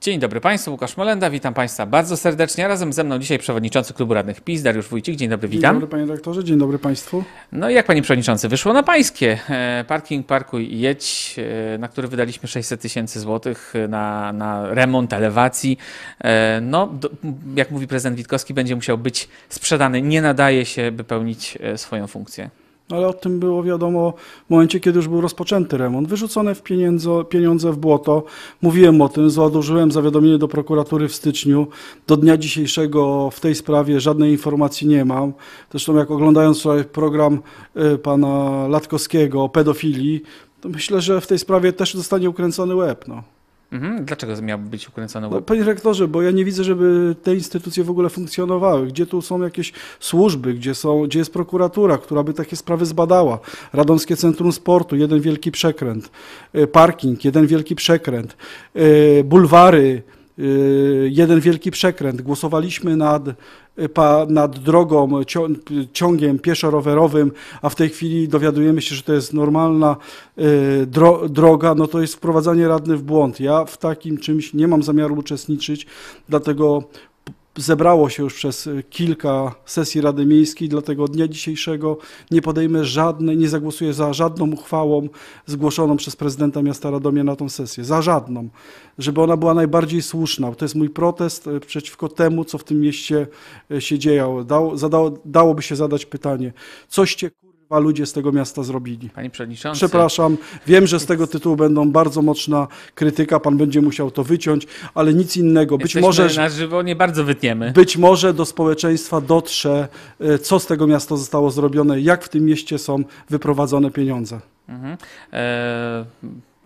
Dzień dobry Państwu, Łukasz Molenda, witam Państwa bardzo serdecznie. Razem ze mną dzisiaj przewodniczący Klubu Radnych PiS, Dariusz Wójcik. Dzień dobry, witam. Dzień dobry Panie Rektorze, dzień dobry Państwu. No i jak Panie Przewodniczący, wyszło na Pańskie. E, parking Parkuj i Jedź, e, na który wydaliśmy 600 tysięcy złotych e, na, na remont, elewacji. No, do, jak mówi prezydent Witkowski, będzie musiał być sprzedany, nie nadaje się, by pełnić swoją funkcję ale o tym było wiadomo w momencie, kiedy już był rozpoczęty remont. Wyrzucone w pieniądze, pieniądze w błoto. Mówiłem o tym, załadurzyłem zawiadomienie do prokuratury w styczniu. Do dnia dzisiejszego w tej sprawie żadnej informacji nie mam. Zresztą jak oglądając wczoraj program y, pana Latkowskiego o pedofilii, to myślę, że w tej sprawie też zostanie ukręcony łeb. No. Mhm. Dlaczego miałby być ukręcony no, łeb? No, panie rektorze, bo ja nie widzę, żeby te instytucje w ogóle funkcjonowały. Gdzie tu są jakieś służby, gdzie, są, gdzie jest prokuratura, która by takie sprawy zbadała? Radomskie Centrum Sportu, jeden wielki przekręt. E, parking, jeden wielki przekręt. E, bulwary, Y, jeden wielki przekręt. Głosowaliśmy nad, y, nad drogą, ciągiem pieszo-rowerowym, a w tej chwili dowiadujemy się, że to jest normalna y, droga, no to jest wprowadzanie radny w błąd. Ja w takim czymś nie mam zamiaru uczestniczyć, dlatego zebrało się już przez y, kilka sesji Rady Miejskiej, dlatego dnia dzisiejszego nie podejmę żadnej, nie zagłosuję za żadną uchwałą zgłoszoną przez prezydenta miasta Radomia na tą sesję. Za żadną. Żeby ona była najbardziej słuszna. To jest mój protest y, przeciwko temu, co w tym mieście y, się dzieje. Dało, zadało, dałoby się zadać pytanie, coście... Dwa ludzie z tego miasta zrobili. Panie przewodniczący. Przepraszam, wiem, że z tego tytułu będą bardzo mocna krytyka, pan będzie musiał to wyciąć, ale nic innego. Być Jesteśmy może na żywo nie bardzo wytniemy. Być może do społeczeństwa dotrze, e, co z tego miasta zostało zrobione, jak w tym mieście są wyprowadzone pieniądze. Mhm. E,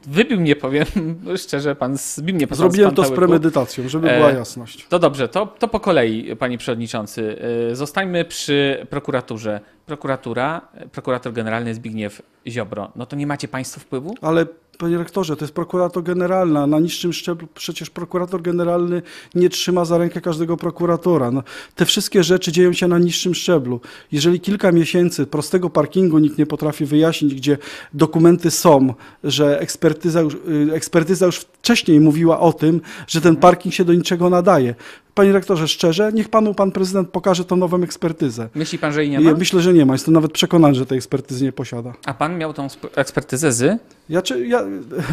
wybił mnie, powiem szczerze, pan zbił mnie. Pan Zrobiłem pan to z premedytacją, żeby e, była jasność. to dobrze, to, to po kolei, panie przewodniczący. zostańmy przy prokuraturze prokuratura, prokurator generalny Zbigniew Ziobro. No to nie macie państwo wpływu? Ale panie rektorze, to jest prokurator generalna. Na niższym szczeblu przecież prokurator generalny nie trzyma za rękę każdego prokuratora. No, te wszystkie rzeczy dzieją się na niższym szczeblu. Jeżeli kilka miesięcy prostego parkingu nikt nie potrafi wyjaśnić, gdzie dokumenty są, że ekspertyza już, y, ekspertyza już w wcześniej mówiła o tym, że ten parking się do niczego nadaje. Panie rektorze, szczerze, niech panu pan prezydent pokaże tą nową ekspertyzę. Myśli pan, że jej nie ma? Ja myślę, że nie ma. Jestem nawet przekonany, że tej ekspertyzy nie posiada. A pan miał tą ekspertyzę z? Ja, czy, ja,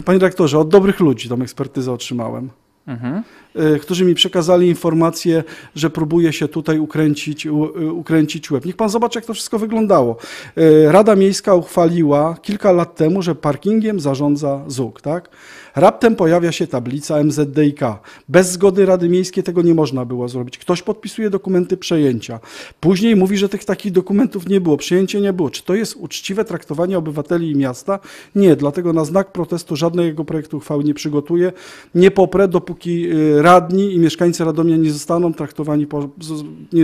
panie rektorze, od dobrych ludzi tą ekspertyzę otrzymałem. Mhm. E, którzy mi przekazali informację, że próbuje się tutaj ukręcić, e, ukręcić łeb. Niech pan zobaczy, jak to wszystko wyglądało. E, Rada Miejska uchwaliła kilka lat temu, że parkingiem zarządza ZUK. Tak? Raptem pojawia się tablica MZDIK. Bez zgody Rady Miejskiej tego nie można było zrobić. Ktoś podpisuje dokumenty przejęcia. Później mówi, że tych takich dokumentów nie było, przejęcia nie było. Czy to jest uczciwe traktowanie obywateli i miasta? Nie, dlatego na znak protestu żadnego projektu uchwały nie przygotuję, nie poprę, dopóki y, radni i mieszkańcy Radomia nie zostaną traktowani, po, nie,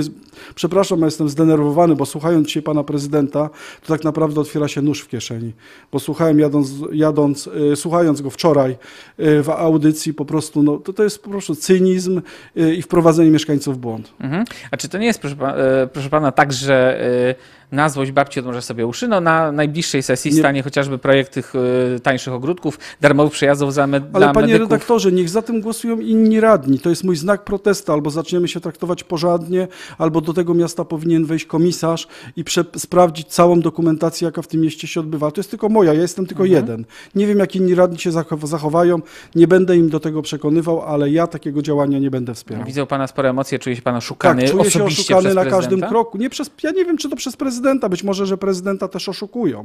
przepraszam, ja jestem zdenerwowany, bo słuchając się pana prezydenta, to tak naprawdę otwiera się nóż w kieszeni, bo słuchałem jadąc, jadąc y, słuchając go wczoraj, Y, w audycji po prostu, no, to, to jest po prostu cynizm y, i wprowadzenie mieszkańców w błąd. Mhm. A czy to nie jest, proszę, pana, e, proszę pana tak, że y, na złość babci odmorza sobie uszy. No, na najbliższej sesji nie. stanie chociażby projekt tych y, tańszych ogródków, darmowych przejazdów za med- Ale dla panie medyków. redaktorze, niech za tym głosują inni radni. To jest mój znak protestu. Albo zaczniemy się traktować porządnie, albo do tego miasta powinien wejść komisarz i prze- sprawdzić całą dokumentację, jaka w tym mieście się odbywa. To jest tylko moja, ja jestem tylko mhm. jeden. Nie wiem, jak inni radni się zach- zachowują zachowają. Nie będę im do tego przekonywał, ale ja takiego działania nie będę wspierał. Widzę pana spore emocje, czuje się pan oszukany tak, czuję osobiście się oszukany przez na każdym kroku. Nie przez, ja nie wiem, czy to przez prezydenta, być może, że prezydenta też oszukują.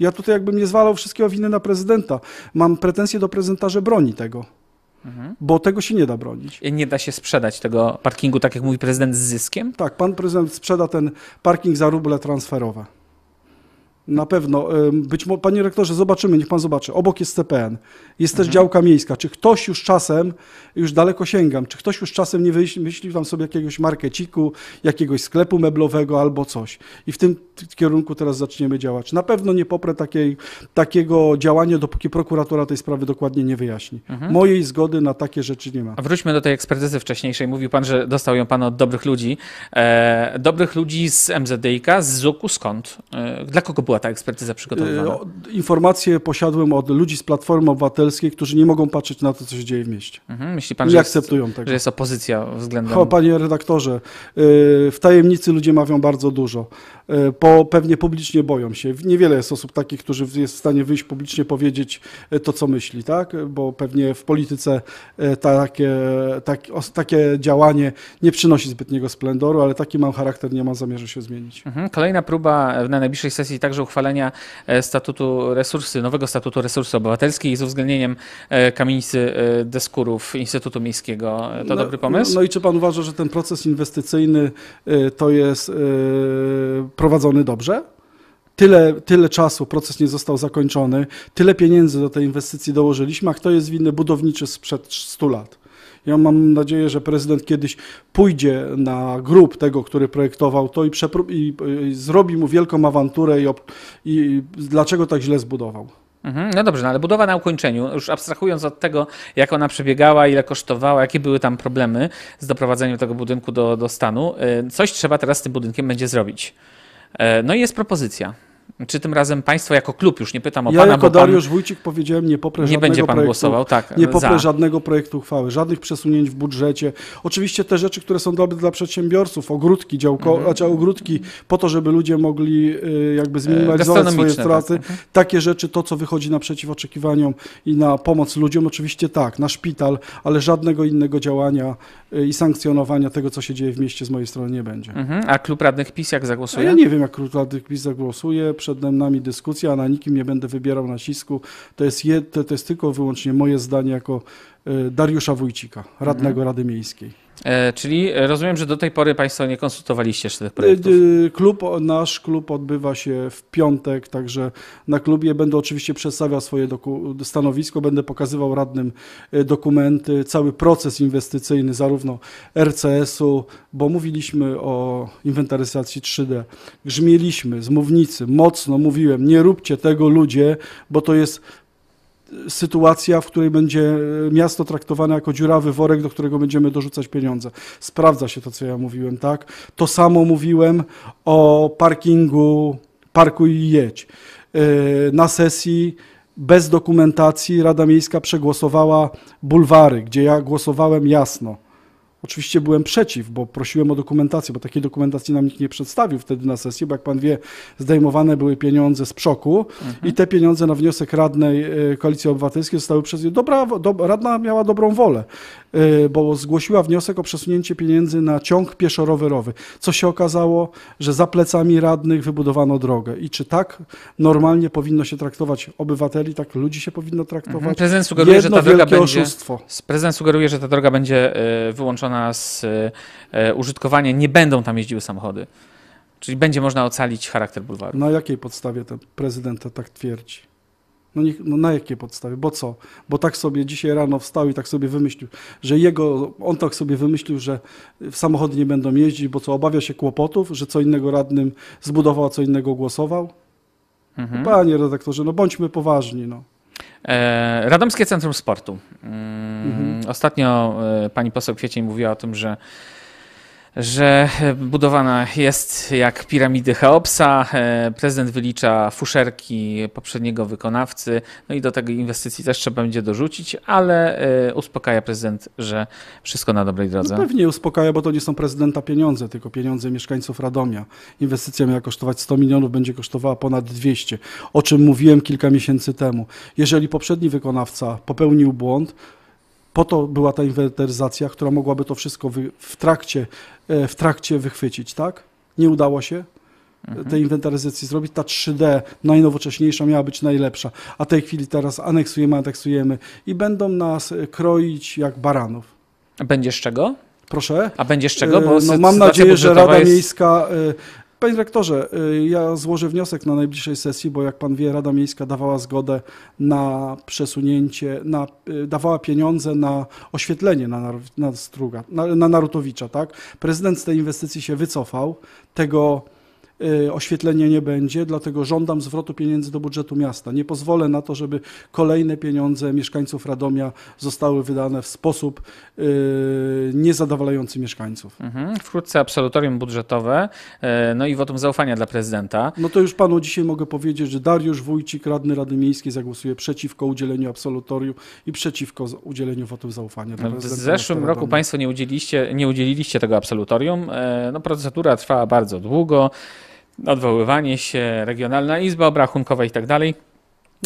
Ja tutaj jakbym nie zwalał wszystkiego winy na prezydenta. Mam pretensje do prezydenta, że broni tego. Mhm. Bo tego się nie da bronić. Nie da się sprzedać tego parkingu, tak jak mówi prezydent, z zyskiem? Tak, pan prezydent sprzeda ten parking za ruble transferowe. Na pewno. Być może, panie rektorze, zobaczymy, niech pan zobaczy. Obok jest CPN. Jest mhm. też działka miejska. Czy ktoś już czasem, już daleko sięgam, czy ktoś już czasem nie wymyślił tam sobie jakiegoś markeciku, jakiegoś sklepu meblowego albo coś. I w tym kierunku teraz zaczniemy działać. Na pewno nie poprę takiej, takiego działania, dopóki prokuratura tej sprawy dokładnie nie wyjaśni. Mhm. Mojej zgody na takie rzeczy nie ma. A wróćmy do tej ekspertyzy wcześniejszej. Mówił pan, że dostał ją pan od dobrych ludzi. E, dobrych ludzi z MZDIK, z ZUK-u, skąd? E, dla kogo była była ta ekspertyza przygotowywana? E, informacje posiadłem od ludzi z Platformy Obywatelskiej, którzy nie mogą patrzeć na to, co się dzieje w mieście. Mhm. Myśli pan, nie że akceptują jest, tego. Że jest opozycja względem... O, panie redaktorze, e, w tajemnicy ludzie mawią bardzo dużo. E, po, pewnie publicznie boją się. Niewiele jest osób takich, którzy jest w stanie wyjść publicznie powiedzieć to, co myśli, tak? Bo pewnie w polityce takie, tak, takie działanie nie przynosi zbytniego splendoru, ale taki mam charakter, nie mam zamiaru się zmienić. Mhm. Kolejna próba na najbliższej sesji także uchwalenia e, statutu resursy, nowego statutu resursy obywatelskiej z uwzględnieniem e, kamienicy e, deskurów Instytutu Miejskiego. To no, dobry pomysł? No, no i czy pan uważa, że ten proces inwestycyjny to jest prowadzony dobrze? tyle, tyle czasu proces nie został zakończony, tyle pieniędzy do tej inwestycji dołożyliśmy, a kto jest winny budowniczy sprzed 100 lat? Ja mam nadzieję, że prezydent kiedyś pójdzie na grób tego, który projektował to i, i, i zrobi mu wielką awanturę i, i dlaczego tak źle zbudował. Mhm. No dobrze, no ale budowa na ukończeniu, już abstrahując od tego, jak ona przebiegała, ile kosztowała, jakie były tam problemy z doprowadzeniem tego budynku do, do stanu, y, coś trzeba teraz z tym budynkiem będzie zrobić. Y, no i jest propozycja. Czy tym razem państwo jako klub, już nie pytam o ja pana, jako bo Dariusz pan, Wójcik powiedziałem, nie poprę Nie będzie pan projektu, głosował, tak. Nie poprę za. żadnego projektu uchwały, żadnych przesunięć w budżecie. Oczywiście te rzeczy, które są dobre dla przedsiębiorców, ogródki działko, mhm. znaczy ogródki po to, żeby ludzie mogli y, jakby zminimalizować e, swoje straty. Tak. Mhm. Takie rzeczy, to co wychodzi naprzeciw oczekiwaniom i na pomoc ludziom, oczywiście tak, na szpital, ale żadnego innego działania y, i sankcjonowania tego, co się dzieje w mieście z mojej strony nie będzie. Mhm. A klub radnych PiS jak zagłosuje? A ja nie wiem, jak klub radnych PiS zagłosuje przed nami dyskusja, a na nikim nie będę wybierał nacisku. To jest, to, to jest tylko wyłącznie moje zdanie jako e, Dariusza Wójcika, radnego mhm. Rady Miejskiej. E, czyli rozumiem, że do tej pory Państwo nie konsultowaliście się tych e, projektów. Klub, nasz klub odbywa się w piątek, także na klubie będę oczywiście przedstawiał swoje stanowisko, będę pokazywał radnym e, dokumenty, cały proces inwestycyjny, zarówno RCS-u, bo mówiliśmy o inwentaryzacji 3D, grzmieliśmy z mównicy, mocno mówiłem, nie róbcie tego ludzie, bo to jest sytuacja, w której będzie e, miasto traktowane jako dziurawy worek, do którego będziemy dorzucać pieniądze. Sprawdza się to, co ja mówiłem, tak? To samo mówiłem o parkingu Parkuj i Jedź. E, na sesji bez dokumentacji Rada Miejska przegłosowała bulwary, gdzie ja głosowałem jasno. Oczywiście byłem przeciw, bo prosiłem o dokumentację, bo takiej dokumentacji nam nikt nie przedstawił wtedy na sesji, bo jak pan wie, zdejmowane były pieniądze z przoku mhm. i te pieniądze na wniosek radnej y, Koalicji Obywatelskiej zostały przez nie. Dobra, do, radna miała dobrą wolę. Y, bo zgłosiła wniosek o przesunięcie pieniędzy na ciąg pieszo-rowerowy, co się okazało, że za plecami radnych wybudowano drogę. I czy tak normalnie powinno się traktować obywateli, tak ludzi się powinno traktować? Mhm. Prezydent sugeruje, Jedno że ta droga będzie, Prezydent sugeruje, że ta droga będzie y, wyłączona z y, e, użytkowania, nie będą tam jeździły samochody. Czyli będzie można ocalić charakter bulwaru. Na jakiej podstawie ten prezydent tak twierdzi? No, nie, no na jakiej podstawie? Bo co? Bo tak sobie dzisiaj rano wstał i tak sobie wymyślił, że jego, on tak sobie wymyślił, że samochody nie będą jeździć, bo co, obawia się kłopotów, że co innego radnym zbudował, a co innego głosował? Mhm. panie redaktorze, no bądźmy poważni, no. E, Radomskie Centrum Sportu. Mm, mhm. Ostatnio e, pani poseł Kwiecień mówiła o tym, że że e, budowana jest jak piramidy Cheopsa. E, prezydent wylicza fuszerki poprzedniego wykonawcy, no i do tego inwestycji też trzeba będzie dorzucić, ale e, uspokaja prezydent, że wszystko na dobrej drodze. No pewnie uspokaja, bo to nie są prezydenta pieniądze, tylko pieniądze mieszkańców Radomia. Inwestycja miała kosztować 100 milionów, będzie kosztowała ponad 200, o czym mówiłem kilka miesięcy temu. Jeżeli poprzedni wykonawca popełnił błąd, po to była ta inwentaryzacja, która mogłaby to wszystko w, trakcie, e, w trakcie wychwycić, tak? Nie udało się mhm. tej inwentaryzacji zrobić. Ta 3D najnowocześniejsza miała być najlepsza, a tej chwili teraz aneksujemy, aneksujemy i będą nas e, kroić jak baranów. Będziesz czego? Proszę. A będziesz czego? Bo e, no, mam nadzieję, że Rada jest... Miejska Panie rektorze, y, ja złożę wniosek na najbliższej sesji, bo jak pan wie, Rada Miejska dawała zgodę na przesunięcie, na, y, dawała pieniądze na oświetlenie na, na, Struga, na, na Narutowicza. Tak? Prezydent z tej inwestycji się wycofał. Tego Y, oświetlenia nie będzie, dlatego żądam zwrotu pieniędzy do budżetu miasta. Nie pozwolę na to, żeby kolejne pieniądze mieszkańców Radomia zostały wydane w sposób y, niezadowalający mieszkańców. Mhm. Wkrótce absolutorium budżetowe, y, no i wotum zaufania dla prezydenta. No to już panu dzisiaj mogę powiedzieć, że Dariusz Wójcik, radny Rady Miejskiej, zagłosuje przeciwko udzieleniu absolutorium i przeciwko udzieleniu wotum zaufania. Dla no, prezydenta. w zeszłym roku Radomia. państwo nie udzieliliście, nie udzieliliście tego absolutorium. E, no, procedura trwała bardzo długo odwoływanie się, Regionalna Izba Obrachunkowa i tak dalej.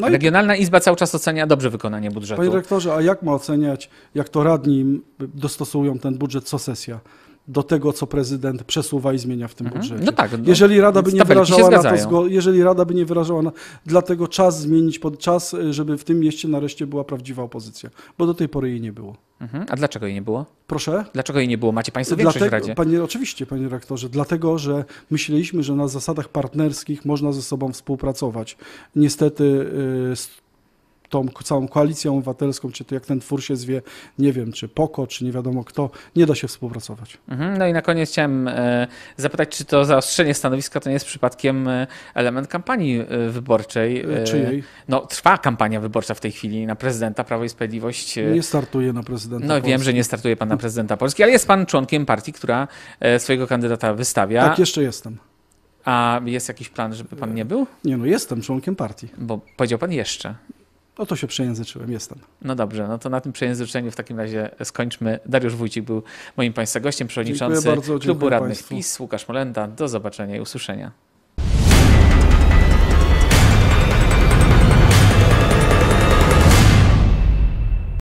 No Regionalna i... Izba cały czas ocenia dobrze wykonanie budżetu. Panie dyrektorze, a jak ma oceniać, jak to radni dostosują ten budżet co sesja? do tego, co prezydent przesuwa i zmienia w tym mhm. budżecie. No tak, no, jeżeli Rada by nie wyrażała na to zgo- jeżeli Rada by nie wyrażała na- dlatego czas zmienić pod czas, y, żeby w tym mieście nareszcie była prawdziwa opozycja, bo do tej pory jej nie było. Mhm. A dlaczego jej nie było? Proszę? Dlaczego jej nie było? Macie Państwo większość dlatego, w Radzie? Panie, oczywiście, panie rektorze, dlatego, że myśleliśmy, że na zasadach partnerskich można ze sobą współpracować. Niestety y, tą całą koalicją obywatelską, czy to jak ten twór się zwie, nie wiem, czy POKO, czy nie wiadomo kto, nie da się współpracować. Mhm, no i na koniec chciałem e, zapytać, czy to zaostrzenie stanowiska to nie jest przypadkiem e, element kampanii e, wyborczej? Czyjej? No trwa kampania wyborcza w tej chwili na prezydenta Prawo i Sprawiedliwość. Nie startuje na prezydenta No Polski. wiem, że nie startuje pan na prezydenta Polski, ale jest pan członkiem partii, która swojego kandydata wystawia. Tak, jeszcze jestem. A jest jakiś plan, żeby pan nie był? Nie, no jestem członkiem partii. Bo powiedział pan jeszcze. O no to się przejęzyczyłem, jestem. No dobrze, no to na tym przejęzyczeniu w takim razie skończmy. Dariusz Wójcik był moim Państwa gościem, przewodniczący bardzo, Klubu Radnych Państwu. PiS, Łukasz Molenda. Do zobaczenia i usłyszenia.